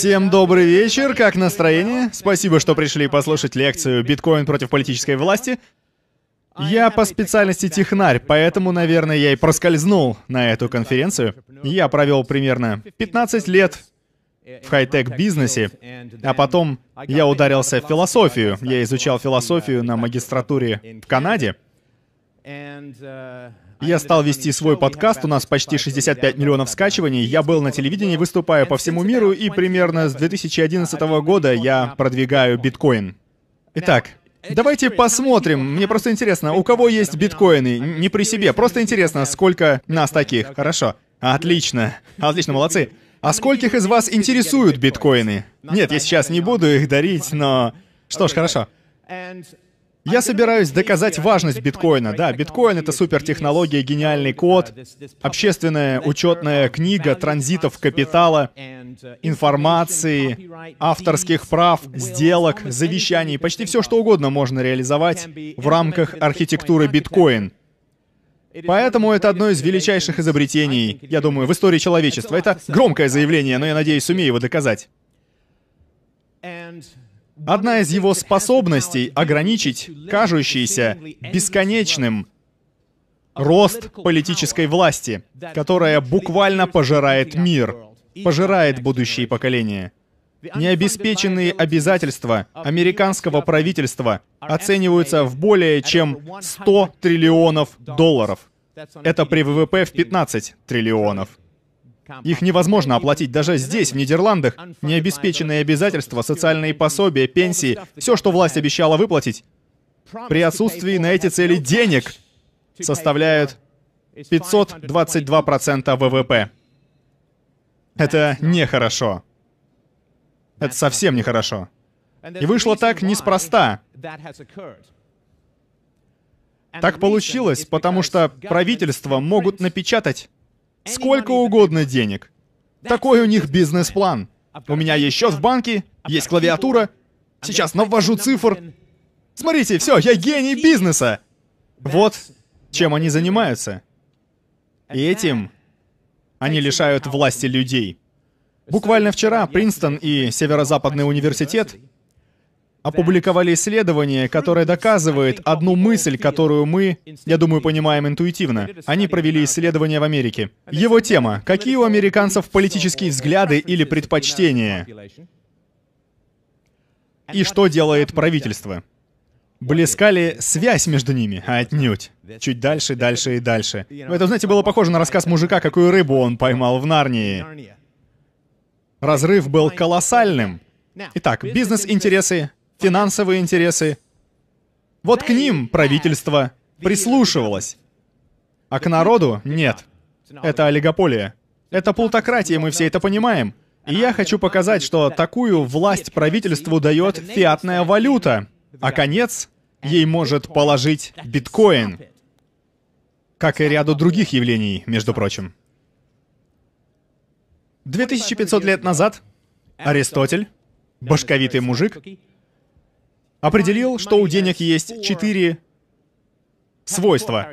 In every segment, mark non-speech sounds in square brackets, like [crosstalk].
Всем добрый вечер, как настроение? Спасибо, что пришли послушать лекцию «Биткоин против политической власти». Я по специальности технарь, поэтому, наверное, я и проскользнул на эту конференцию. Я провел примерно 15 лет в хай-тек бизнесе, а потом я ударился в философию. Я изучал философию на магистратуре в Канаде. Э, я стал вести свой подкаст, у нас почти 65 миллионов скачиваний. Я был на телевидении, выступаю по всему миру, и примерно с 2011 года я продвигаю биткоин. Итак, Давайте посмотрим. Мне просто интересно, у кого есть биткоины? Не при себе, просто интересно, сколько нас таких. Хорошо. Отлично. Отлично, молодцы. А скольких из вас интересуют биткоины? Нет, я сейчас не буду их дарить, но... Что ж, хорошо. Я собираюсь доказать важность биткоина. Да, биткоин — это супертехнология, гениальный код, общественная учетная книга транзитов капитала, информации, авторских прав, сделок, завещаний. Почти все, что угодно можно реализовать в рамках архитектуры биткоин. Поэтому это одно из величайших изобретений, я думаю, в истории человечества. Это громкое заявление, но я надеюсь, сумею его доказать. Одна из его способностей — ограничить кажущийся бесконечным рост политической власти, которая буквально пожирает мир, пожирает будущие поколения. Необеспеченные обязательства американского правительства оцениваются в более чем 100 триллионов долларов. Это при ВВП в 15 триллионов. Их невозможно оплатить даже здесь, в Нидерландах. Необеспеченные обязательства, социальные пособия, пенсии, все, что власть обещала выплатить, при отсутствии на эти цели денег составляют 522% ВВП. Это нехорошо. Это совсем нехорошо. И вышло так неспроста. Так получилось, потому что правительства могут напечатать Сколько угодно денег. Такой у них бизнес-план. У меня есть счет в банке, есть клавиатура. Сейчас навожу цифр. Смотрите, все, я гений бизнеса. Вот чем они занимаются. И этим они лишают власти людей. Буквально вчера Принстон и Северо-Западный университет опубликовали исследование, которое доказывает одну мысль, которую мы, я думаю, понимаем интуитивно. Они провели исследование в Америке. Его тема — какие у американцев политические взгляды или предпочтения? И что делает правительство? Близка ли связь между ними? отнюдь. Чуть дальше, дальше и дальше. Это, знаете, было похоже на рассказ мужика, какую рыбу он поймал в Нарнии. Разрыв был колоссальным. Итак, бизнес-интересы, финансовые интересы. Вот к ним правительство прислушивалось. А к народу нет. Это олигополия. Это плутократия, мы все это понимаем. И я хочу показать, что такую власть правительству дает фиатная валюта, а конец ей может положить биткоин, как и ряду других явлений, между прочим. 2500 лет назад Аристотель, башковитый мужик, определил, что у денег есть четыре свойства.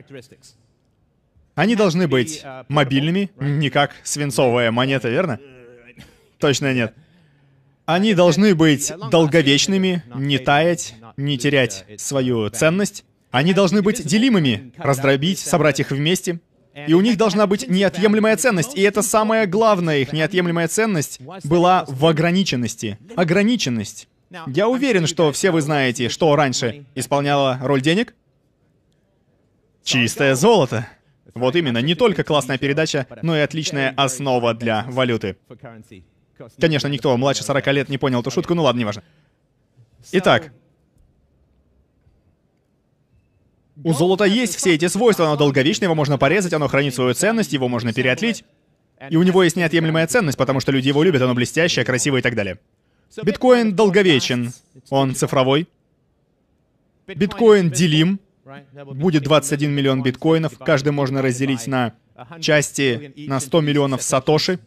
Они должны быть мобильными, не как свинцовая монета, верно? Точно нет. Они должны быть долговечными, не таять, не терять свою ценность. Они должны быть делимыми, раздробить, собрать их вместе. И у них должна быть неотъемлемая ценность. И это самая главная их неотъемлемая ценность была в ограниченности. Ограниченность. Я уверен, что все вы знаете, что раньше исполняла роль денег? Чистое золото. Вот именно, не только классная передача, но и отличная основа для валюты. Конечно, никто младше 40 лет не понял эту шутку, ну ладно, неважно. Итак, у золота есть все эти свойства, оно долговечное, его можно порезать, оно хранит свою ценность, его можно переотлить. И у него есть неотъемлемая ценность, потому что люди его любят, оно блестящее, красивое и так далее. Биткоин долговечен. Он цифровой. Биткоин делим. Будет 21 миллион биткоинов. Каждый можно разделить на части на 100 миллионов сатоши.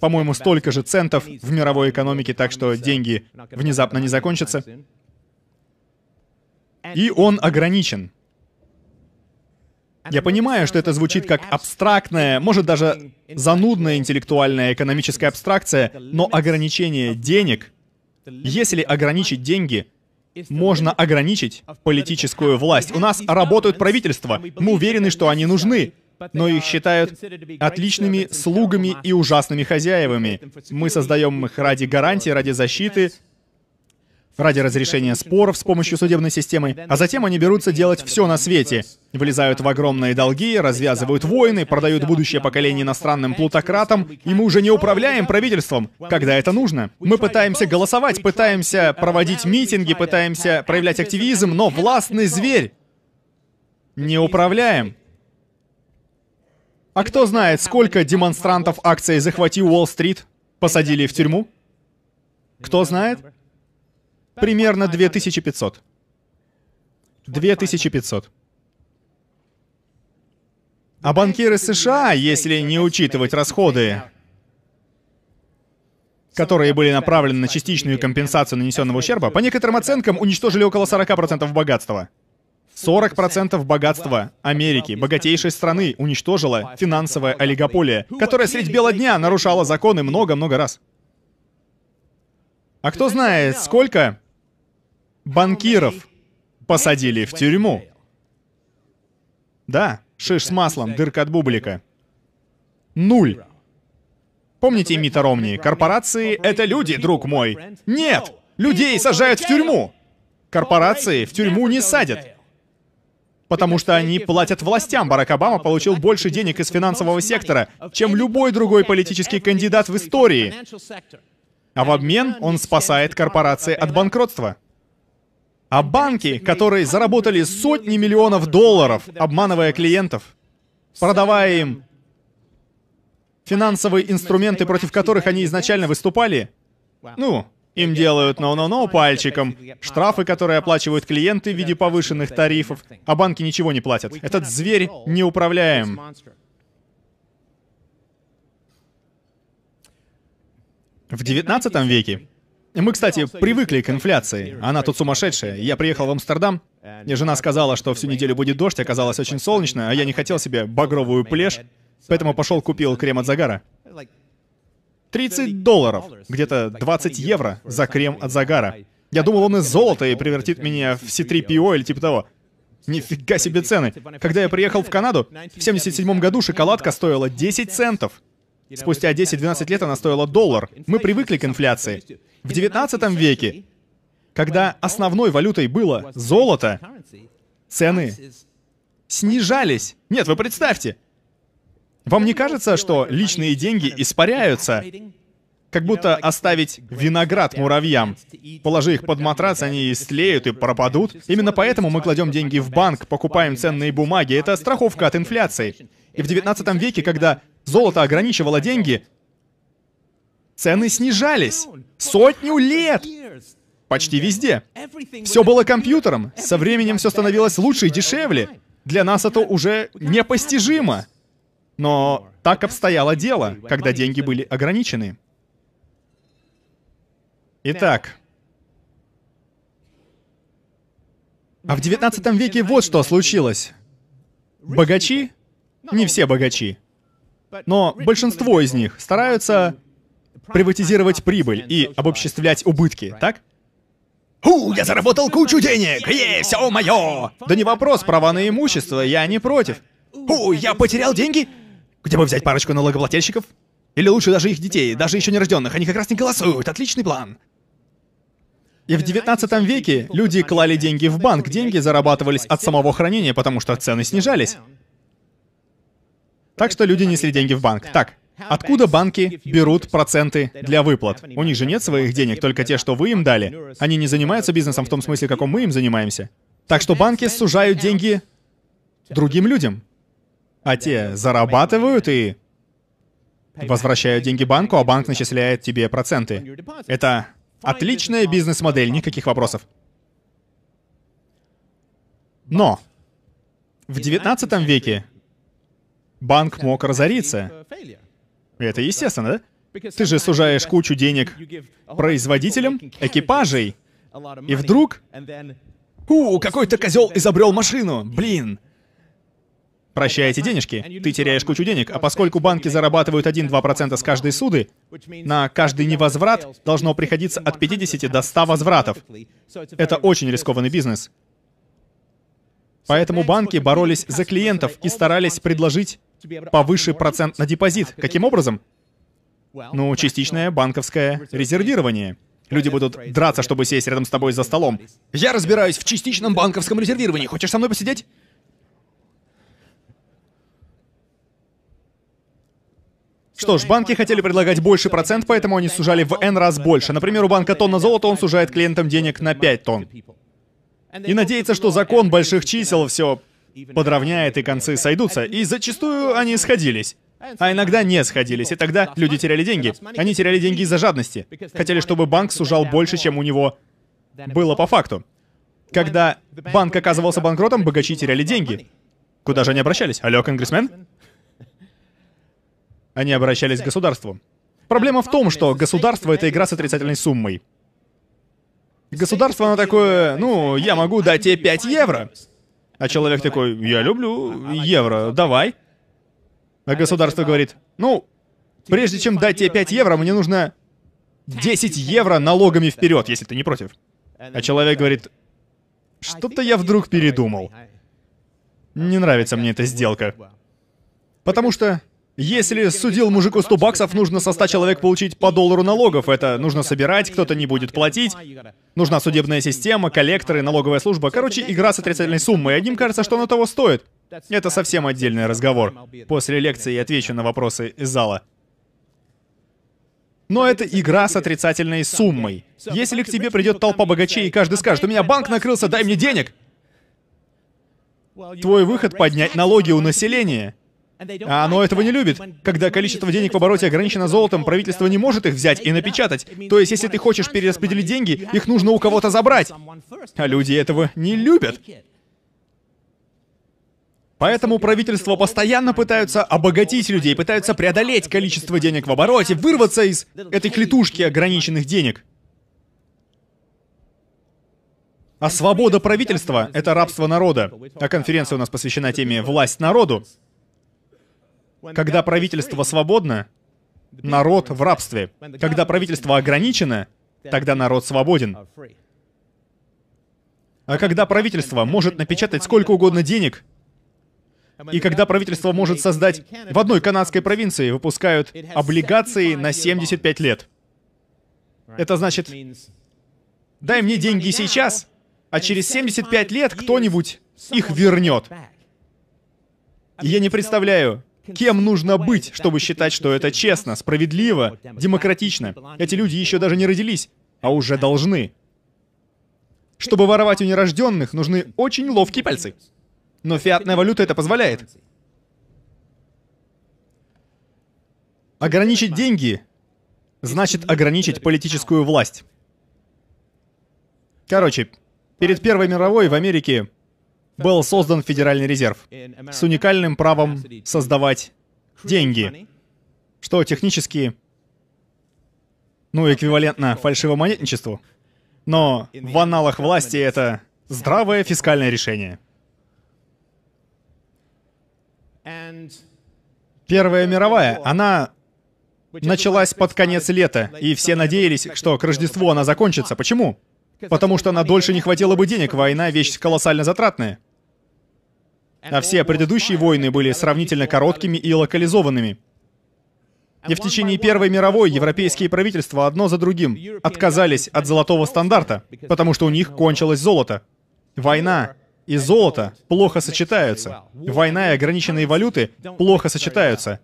По-моему, столько же центов в мировой экономике, так что деньги внезапно не закончатся. И он ограничен. Я понимаю, что это звучит как абстрактная, может даже занудная интеллектуальная экономическая абстракция, но ограничение денег, если ограничить деньги, можно ограничить политическую власть. У нас работают правительства, мы уверены, что они нужны, но их считают отличными слугами и ужасными хозяевами. Мы создаем их ради гарантии, ради защиты, ради разрешения споров с помощью судебной системы, а затем они берутся делать все на свете. Влезают в огромные долги, развязывают войны, продают будущее поколение иностранным плутократам, и мы уже не управляем правительством, когда это нужно. Мы пытаемся голосовать, пытаемся проводить митинги, пытаемся проявлять активизм, но властный зверь не управляем. А кто знает, сколько демонстрантов акции «Захвати Уолл-стрит» посадили в тюрьму? Кто знает? примерно 2500. 2500. А банкиры США, если не учитывать расходы, которые были направлены на частичную компенсацию нанесенного ущерба, по некоторым оценкам уничтожили около 40% богатства. 40% богатства Америки, богатейшей страны, уничтожила финансовая олигополия, которая средь бела дня нарушала законы много-много раз. А кто знает, сколько банкиров посадили в тюрьму. Да, шиш с маслом, дырка от бублика. Нуль. Помните Мита Ромни? Корпорации — это люди, друг мой. Нет! Людей сажают в тюрьму! Корпорации в тюрьму не садят. Потому что они платят властям. Барак Обама получил больше денег из финансового сектора, чем любой другой политический кандидат в истории. А в обмен он спасает корпорации от банкротства. А банки, которые заработали сотни миллионов долларов, обманывая клиентов, продавая им финансовые инструменты, против которых они изначально выступали, ну, им делают «но-но-но» пальчиком, штрафы, которые оплачивают клиенты в виде повышенных тарифов, а банки ничего не платят. Этот зверь неуправляем. В 19 веке мы, кстати, привыкли к инфляции. Она тут сумасшедшая. Я приехал в Амстердам, и жена сказала, что всю неделю будет дождь, оказалось очень солнечно, а я не хотел себе багровую плешь, поэтому пошел купил крем от загара. 30 долларов, где-то 20 евро за крем от загара. Я думал, он из золота и превратит меня в C3PO или типа того. Нифига себе цены. Когда я приехал в Канаду, в 77 году шоколадка стоила 10 центов. Спустя 10-12 лет она стоила доллар. Мы привыкли к инфляции. В 19 веке, когда основной валютой было золото, цены снижались. Нет, вы представьте. Вам не кажется, что личные деньги испаряются? Как будто оставить виноград муравьям. Положи их под матрас, они истлеют и пропадут. Именно поэтому мы кладем деньги в банк, покупаем ценные бумаги. Это страховка от инфляции. И в 19 веке, когда золото ограничивало деньги, Цены снижались. Сотню лет! Почти везде. Все было компьютером. Со временем все становилось лучше и дешевле. Для нас это уже непостижимо. Но так обстояло дело, когда деньги были ограничены. Итак, а в 19 веке вот что случилось. Богачи, не все богачи, но большинство из них стараются приватизировать прибыль и обобществлять убытки, так? «Ху, я заработал кучу денег! Е, все мое!» Да не вопрос, права на имущество, я не против. «Ху, я потерял деньги? Где бы взять парочку налогоплательщиков? Или лучше даже их детей, даже еще нерожденных, они как раз не голосуют, отличный план!» И в 19 веке люди клали деньги в банк, деньги зарабатывались от самого хранения, потому что цены снижались. Так что люди несли деньги в банк. Так, Откуда банки берут проценты для выплат? У них же нет своих денег, только те, что вы им дали. Они не занимаются бизнесом в том смысле, каком мы им занимаемся. Так что банки сужают деньги другим людям. А те зарабатывают и возвращают деньги банку, а банк начисляет тебе проценты. Это отличная бизнес-модель, никаких вопросов. Но в 19 веке банк мог разориться. Это естественно, да? Ты же сужаешь кучу денег производителям экипажей, и вдруг... У, какой-то козел изобрел машину, блин. Прощайте денежки. Ты теряешь кучу денег, а поскольку банки зарабатывают 1-2% с каждой суды, на каждый невозврат должно приходиться от 50 до 100 возвратов. Это очень рискованный бизнес. Поэтому банки боролись за клиентов и старались предложить повыше процент на депозит. А, Каким образом? Ну, частичное uh, банковское резервирование. Люди будут драться, чтобы сесть рядом с тобой за столом. Я разбираюсь в частичном банковском резервировании. Хочешь со мной посидеть? Что ж, банки хотели предлагать больше процент, поэтому они сужали в N раз больше. Например, у банка тонна золота он сужает клиентам денег на 5 тонн. И надеется, что закон больших чисел все подровняет, и концы сойдутся. И зачастую они сходились. А иногда не сходились, и тогда люди теряли деньги. Они теряли деньги из-за жадности. Хотели, чтобы банк сужал больше, чем у него было по факту. Когда банк оказывался банкротом, богачи теряли деньги. Куда же они обращались? Алло, конгрессмен? Они обращались к государству. Проблема в том, что государство — это игра с отрицательной суммой. Государство, оно такое, ну, я могу дать тебе 5 евро, а человек такой, я люблю евро, давай. А государство говорит, ну, прежде чем дать тебе 5 евро, мне нужно 10 евро налогами вперед, если ты не против. А, а человек говорит, «А что-то я вдруг передумал. Не нравится мне эта сделка. Потому что если судил мужику 100 баксов, нужно со 100 человек получить по доллару налогов. Это нужно собирать, кто-то не будет платить. Нужна судебная система, коллекторы, налоговая служба. Короче, игра с отрицательной суммой. Одним кажется, что оно того стоит. Это совсем отдельный разговор. После лекции я отвечу на вопросы из зала. Но это игра с отрицательной суммой. Если к тебе придет толпа богачей, и каждый скажет, у меня банк накрылся, дай мне денег, твой выход — поднять налоги у населения — а оно этого не любит. Когда количество денег в обороте ограничено золотом, правительство не может их взять и напечатать. То есть, если ты хочешь перераспределить деньги, их нужно у кого-то забрать. А люди этого не любят. Поэтому правительство постоянно пытаются обогатить людей, пытаются преодолеть количество денег в обороте, вырваться из этой клетушки ограниченных денег. А свобода правительства — это рабство народа. А конференция у нас посвящена теме «Власть народу». Когда правительство свободно, народ в рабстве. Когда правительство ограничено, тогда народ свободен. А когда правительство может напечатать сколько угодно денег, и когда правительство может создать... В одной канадской провинции выпускают облигации на 75 лет. Это значит, дай мне деньги сейчас, а через 75 лет кто-нибудь их вернет. И я не представляю, Кем нужно быть, чтобы считать, что это честно, справедливо, демократично? Эти люди еще даже не родились, а уже должны. Чтобы воровать у нерожденных, нужны очень ловкие пальцы. Но фиатная валюта это позволяет. Ограничить деньги значит ограничить политическую власть. Короче, перед Первой мировой в Америке был создан Федеральный резерв с уникальным правом создавать деньги, что технически, ну, эквивалентно фальшивомонетничеству, но в аналах власти это здравое фискальное решение. Первая мировая, она началась под конец лета, и все надеялись, что к Рождеству она закончится. Почему? Потому что на дольше не хватило бы денег, война — вещь колоссально затратная а все предыдущие войны были сравнительно короткими и локализованными. И в течение Первой мировой европейские правительства одно за другим отказались от золотого стандарта, потому что у них кончилось золото. Война и золото плохо сочетаются. Война и ограниченные валюты плохо сочетаются.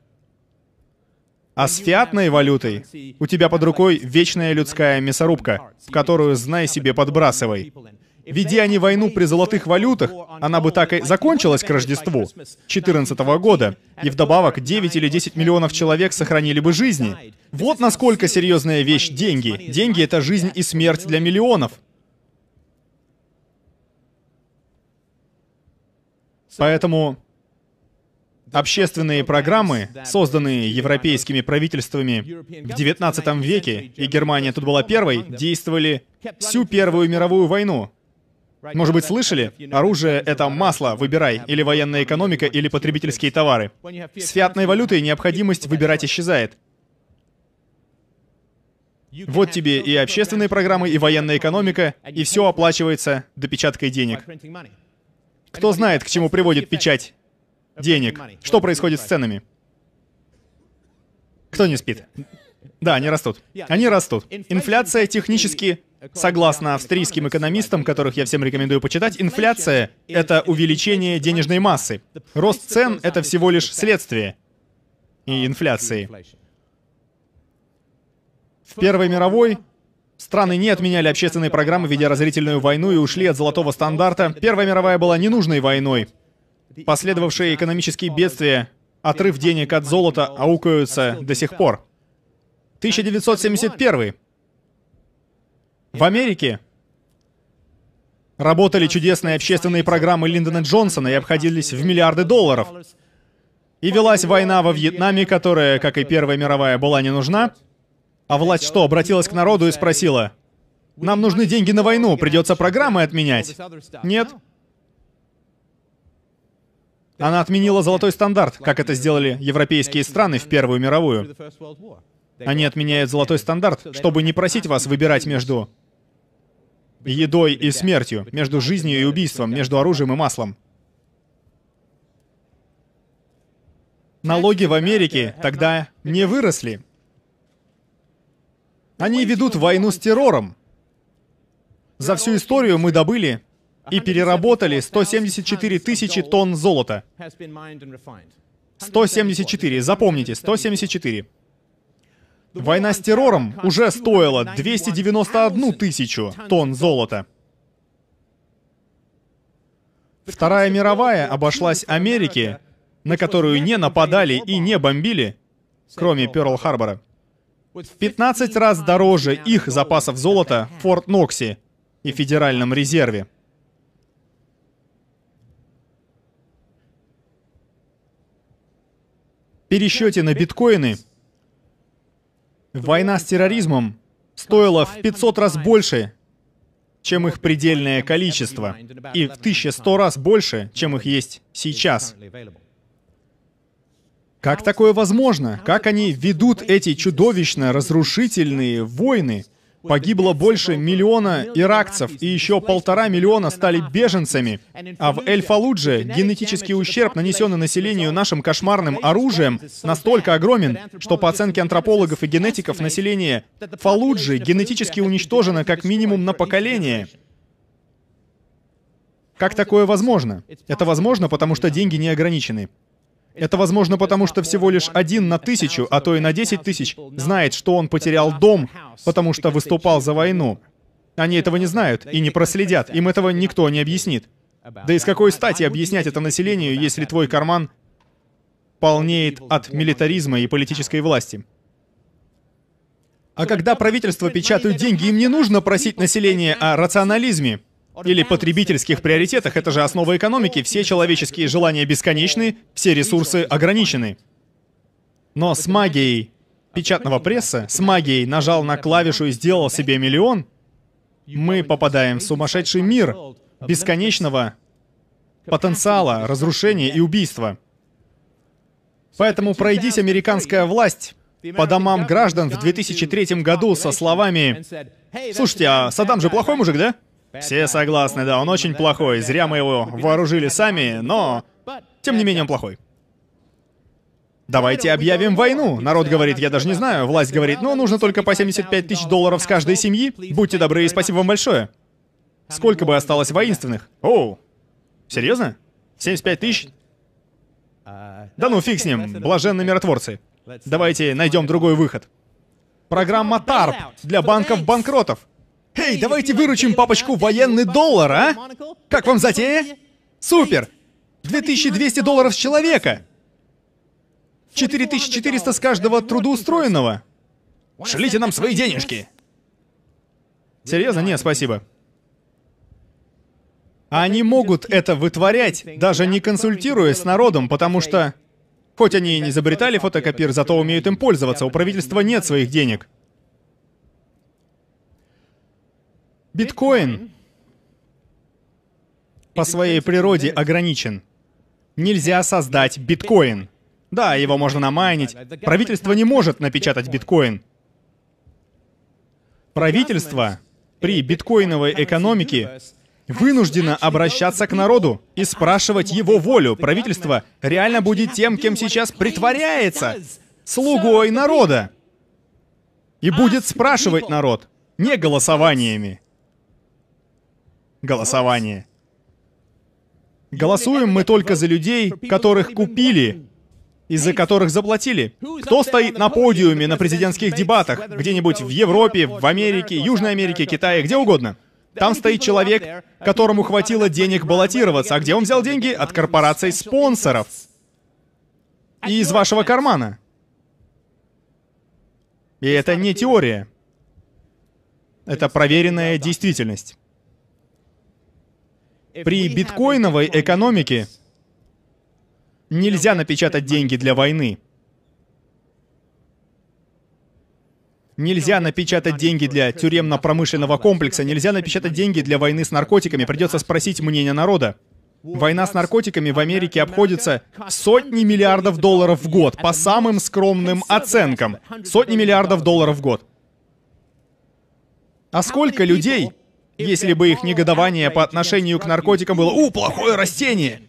А с фиатной валютой у тебя под рукой вечная людская мясорубка, в которую, знай себе, подбрасывай. Веди они войну при золотых валютах, она бы так и закончилась к Рождеству 2014 года, и вдобавок 9 или 10 миллионов человек сохранили бы жизни. Вот насколько серьезная вещь деньги. Деньги — это жизнь и смерть для миллионов. Поэтому Общественные программы, созданные европейскими правительствами в XIX веке, и Германия тут была первой, действовали всю Первую мировую войну. Может быть, слышали? Оружие — это масло, выбирай, или военная экономика, или потребительские товары. С фиатной валютой необходимость выбирать исчезает. Вот тебе и общественные программы, и военная экономика, и все оплачивается допечаткой денег. Кто знает, к чему приводит печать денег? Что происходит с ценами? Кто не спит? Да, они растут. Они растут. Инфляция технически Согласно австрийским экономистам, которых я всем рекомендую почитать, инфляция — это увеличение денежной массы. Рост цен — это всего лишь следствие и инфляции. В Первой мировой страны не отменяли общественные программы, ведя разорительную войну и ушли от золотого стандарта. Первая мировая была ненужной войной. Последовавшие экономические бедствия, отрыв денег от золота аукаются до сих пор. 1971 в Америке работали чудесные общественные программы Линдона Джонсона и обходились в миллиарды долларов. И велась война во Вьетнаме, которая, как и Первая мировая, была не нужна. А власть что, обратилась к народу и спросила, «Нам нужны деньги на войну, придется программы отменять». Нет. Она отменила золотой стандарт, как это сделали европейские страны в Первую мировую. Они отменяют золотой стандарт, чтобы не просить вас выбирать между едой и смертью, между жизнью и убийством, между оружием и маслом. Налоги в Америке тогда не выросли. Они ведут войну с террором. За всю историю мы добыли и переработали 174 тысячи тонн золота. 174, запомните, 174. Война с террором уже стоила 291 тысячу тонн золота. Вторая мировая обошлась Америке, на которую не нападали и не бомбили, кроме Перл-Харбора, в 15 раз дороже их запасов золота в Форт-Ноксе и Федеральном резерве. пересчете на биткоины Война с терроризмом стоила в 500 раз больше, чем их предельное количество, и в 1100 раз больше, чем их есть сейчас. Как такое возможно? Как они ведут эти чудовищно разрушительные войны? Погибло больше миллиона иракцев, и еще полтора миллиона стали беженцами. А в Эль-Фалудже генетический ущерб, нанесенный населению нашим кошмарным оружием, настолько огромен, что по оценке антропологов и генетиков население Фалуджи генетически уничтожено как минимум на поколение. Как такое возможно? Это возможно, потому что деньги не ограничены. Это возможно потому, что всего лишь один на тысячу, а то и на десять тысяч, знает, что он потерял дом, потому что выступал за войну. Они этого не знают и не проследят, им этого никто не объяснит. Да из какой стати объяснять это населению, если твой карман полнеет от милитаризма и политической власти? А когда правительство печатают деньги, им не нужно просить население о рационализме или потребительских приоритетах, это же основа экономики, все человеческие желания бесконечны, все ресурсы ограничены. Но с магией печатного пресса, с магией нажал на клавишу и сделал себе миллион, мы попадаем в сумасшедший мир бесконечного потенциала, разрушения и убийства. Поэтому пройдись американская власть по домам граждан в 2003 году со словами «Слушайте, а Саддам же плохой мужик, да?» Все согласны, да, он очень плохой. Зря мы его вооружили сами, но... Тем не менее, он плохой. Давайте объявим войну. Народ говорит, я даже не знаю. Власть говорит, ну, нужно только по 75 тысяч долларов с каждой семьи. Будьте добры и спасибо вам большое. Сколько бы осталось воинственных? Оу. Серьезно? 75 тысяч? Да ну, фиг с ним. Блаженные миротворцы. Давайте найдем другой выход. Программа ТАРП для банков-банкротов. Эй, давайте выручим папочку военный доллар, а? Как вам затея? Супер! 2200 долларов с человека! 4400 с каждого трудоустроенного! Шлите нам свои денежки! Серьезно? Нет, спасибо. Они могут это вытворять, даже не консультируясь с народом, потому что... Хоть они и не изобретали фотокопир, зато умеют им пользоваться, у правительства нет своих денег. Биткоин по своей природе ограничен. Нельзя создать биткоин. Да, его можно намайнить. Правительство не может напечатать биткоин. Правительство при биткоиновой экономике вынуждено обращаться к народу и спрашивать его волю. Правительство реально будет тем, кем сейчас притворяется, слугой народа. И будет а, спрашивать народ, не голосованиями голосование. Голосуем мы только за людей, которых купили и за которых заплатили. Кто стоит на подиуме на президентских дебатах, где-нибудь в Европе, в Америке, Южной Америке, Китае, где угодно? Там стоит человек, которому хватило денег баллотироваться. А где он взял деньги? От корпораций спонсоров. И из вашего кармана. И это не теория. Это проверенная действительность. При биткоиновой экономике нельзя напечатать деньги для войны. Нельзя напечатать деньги для тюремно-промышленного комплекса, нельзя напечатать деньги для войны с наркотиками, придется спросить мнение народа. Война с наркотиками в Америке обходится сотни миллиардов долларов в год, по самым скромным оценкам. Сотни миллиардов долларов в год. А сколько людей если бы их негодование по отношению к наркотикам было «У, плохое растение!»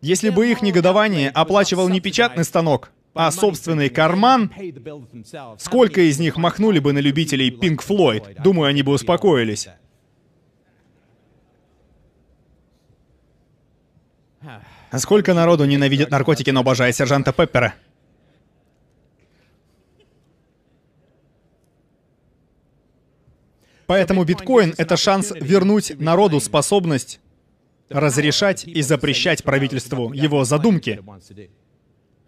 Если бы их негодование оплачивал не печатный станок, а собственный карман, сколько из них махнули бы на любителей Пинк Флойд? Думаю, они бы успокоились. А сколько народу ненавидит наркотики, но обожает сержанта Пеппера? Поэтому биткоин — это шанс вернуть народу способность разрешать и запрещать правительству его задумки.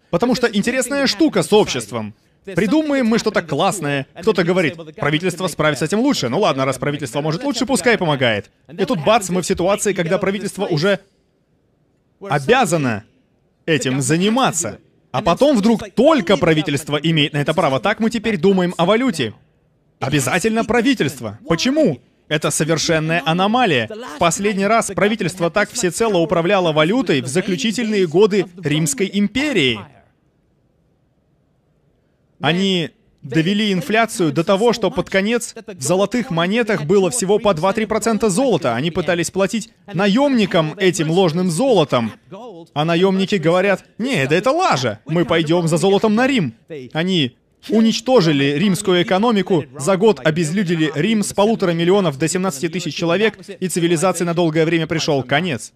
Потому что интересная штука с обществом. Придумаем мы что-то классное. Кто-то говорит, правительство справится с этим лучше. Ну ладно, раз правительство может лучше, пускай помогает. И тут бац, мы в ситуации, когда правительство уже обязано этим заниматься. А потом вдруг только правительство имеет на это право. Так мы теперь думаем о валюте. Обязательно правительство. Почему? Это совершенная аномалия. В последний раз правительство так всецело управляло валютой в заключительные годы Римской империи. Они довели инфляцию до того, что под конец в золотых монетах было всего по 2-3% золота. Они пытались платить наемникам этим ложным золотом. А наемники говорят, «Не, да это лажа, мы пойдем за золотом на Рим». Они уничтожили римскую экономику, за год обезлюдили Рим с полутора миллионов до 17 тысяч человек, и цивилизации на долгое время пришел конец.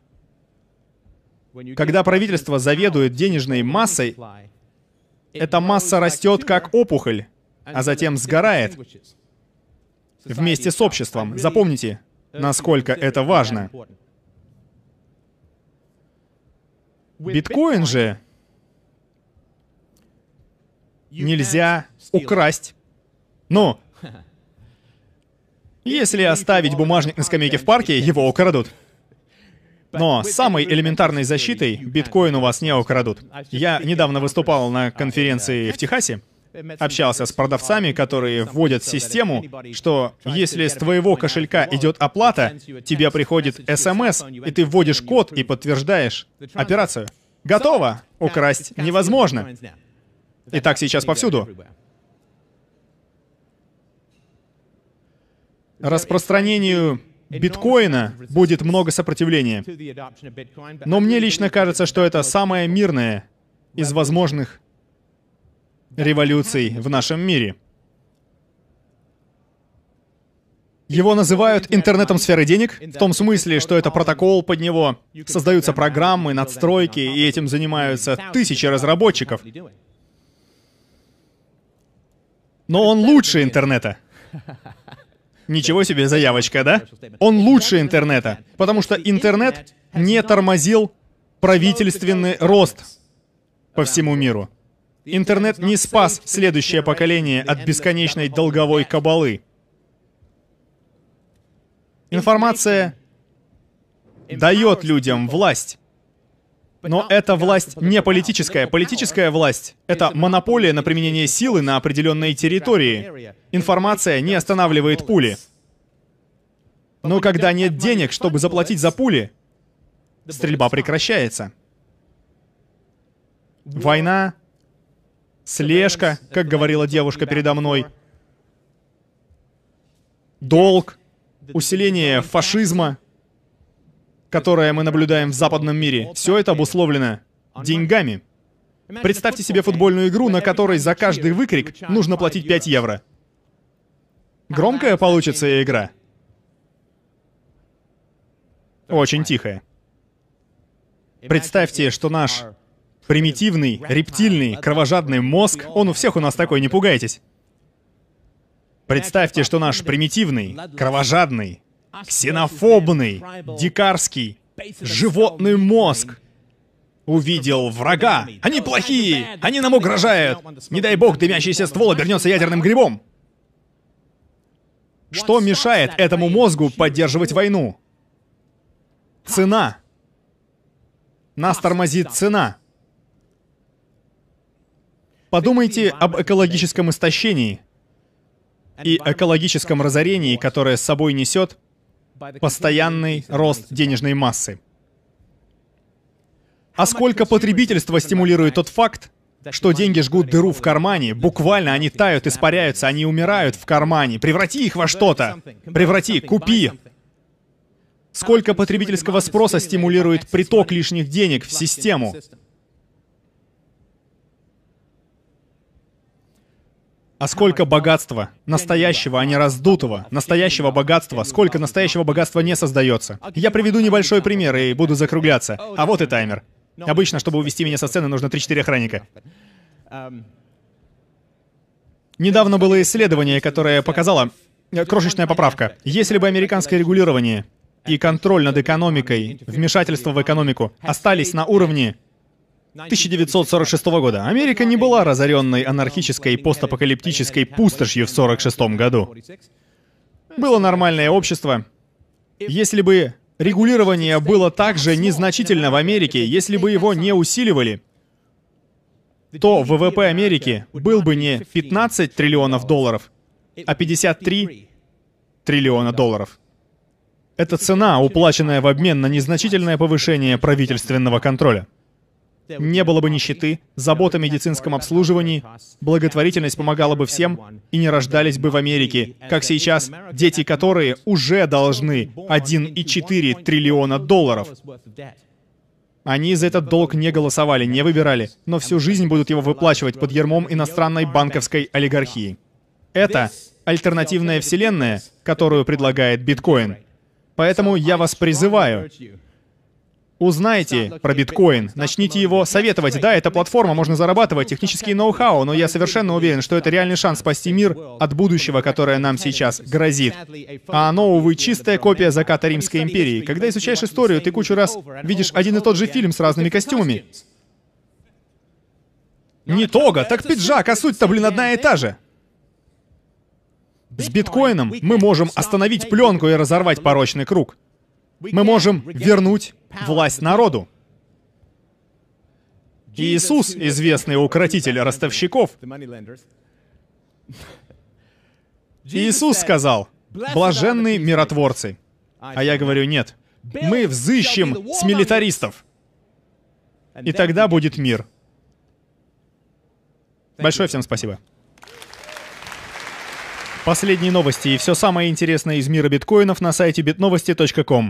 Когда правительство заведует денежной массой, эта масса растет как опухоль, а затем сгорает вместе с обществом. Запомните, насколько это важно. Биткоин же нельзя украсть. Но если оставить бумажник на скамейке в парке, его украдут. Но самой элементарной защитой биткоин у вас не украдут. Я недавно выступал на конференции в Техасе, общался с продавцами, которые вводят систему, что если с твоего кошелька идет оплата, тебе приходит смс, и ты вводишь код и подтверждаешь операцию. Готово! Украсть невозможно. И так сейчас повсюду. Распространению биткоина будет много сопротивления. Но мне лично кажется, что это самая мирная из возможных революций в нашем мире. Его называют интернетом сферы денег, в том смысле, что это протокол под него, создаются программы, надстройки, и этим занимаются тысячи разработчиков. Но он лучше интернета. [laughs] Ничего себе заявочка, да? Он лучше интернета, потому что интернет не а тормозил правительственный рост по всему миру. Интернет не спас следующее поколение от бесконечной долговой кабалы. Информация дает людям власть. Но эта власть не политическая. Политическая власть — это монополия на применение силы на определенной территории. Информация не останавливает пули. Но когда нет денег, чтобы заплатить за пули, стрельба прекращается. Война, слежка, как говорила девушка передо мной, долг, усиление фашизма — которое мы наблюдаем в западном мире, все это обусловлено деньгами. Представьте себе футбольную игру, на которой за каждый выкрик нужно платить 5 евро. Громкая получится игра. Очень тихая. Представьте, что наш примитивный, рептильный, кровожадный мозг, он у всех у нас такой, не пугайтесь. Представьте, что наш примитивный, кровожадный, ксенофобный, дикарский, животный мозг увидел врага. Они плохие! Они нам угрожают! Не дай бог, дымящийся ствол обернется ядерным грибом! Что мешает этому мозгу поддерживать войну? Цена. Нас тормозит цена. Подумайте об экологическом истощении и экологическом разорении, которое с собой несет постоянный рост денежной массы. А сколько потребительства стимулирует тот факт, что деньги жгут дыру в кармане, буквально они тают, испаряются, они умирают в кармане. Преврати их во что-то. Преврати, купи. Сколько потребительского спроса стимулирует приток лишних денег в систему? А сколько богатства настоящего, а не раздутого, настоящего богатства, сколько настоящего богатства не создается. Я приведу небольшой пример и буду закругляться. А вот и таймер. Обычно, чтобы увести меня со сцены, нужно 3-4 охранника. Недавно было исследование, которое показало... Э, крошечная поправка. Если бы американское регулирование и контроль над экономикой, вмешательство в экономику остались на уровне 1946 года Америка не была разоренной анархической постапокалиптической пустошью в 1946 году. Было нормальное общество. Если бы регулирование было также незначительно в Америке, если бы его не усиливали, то ВВП Америки был бы не 15 триллионов долларов, а 53 триллиона долларов. Это цена, уплаченная в обмен на незначительное повышение правительственного контроля не было бы нищеты, забота о медицинском обслуживании, благотворительность помогала бы всем и не рождались бы в Америке, как сейчас, дети которые уже должны 1,4 триллиона долларов. Они за этот долг не голосовали, не выбирали, но всю жизнь будут его выплачивать под ермом иностранной банковской олигархии. Это альтернативная вселенная, которую предлагает биткоин. Поэтому я вас призываю, Узнайте про биткоин, начните его советовать. Да, это платформа, можно зарабатывать технические ноу-хау, но я совершенно уверен, что это реальный шанс спасти мир от будущего, которое нам сейчас грозит. А оно, увы, чистая копия заката Римской империи. Когда изучаешь историю, ты кучу раз видишь один и тот же фильм с разными костюмами. Не тога, так пиджак, а суть-то, блин, одна и та же. С биткоином мы можем остановить пленку и разорвать порочный круг мы можем вернуть власть народу. Иисус, известный укротитель ростовщиков, Иисус сказал, «Блаженные миротворцы». А я говорю, нет, мы взыщем с милитаристов, и тогда будет мир. Большое всем спасибо. Последние новости и все самое интересное из мира биткоинов на сайте bitnovosti.com.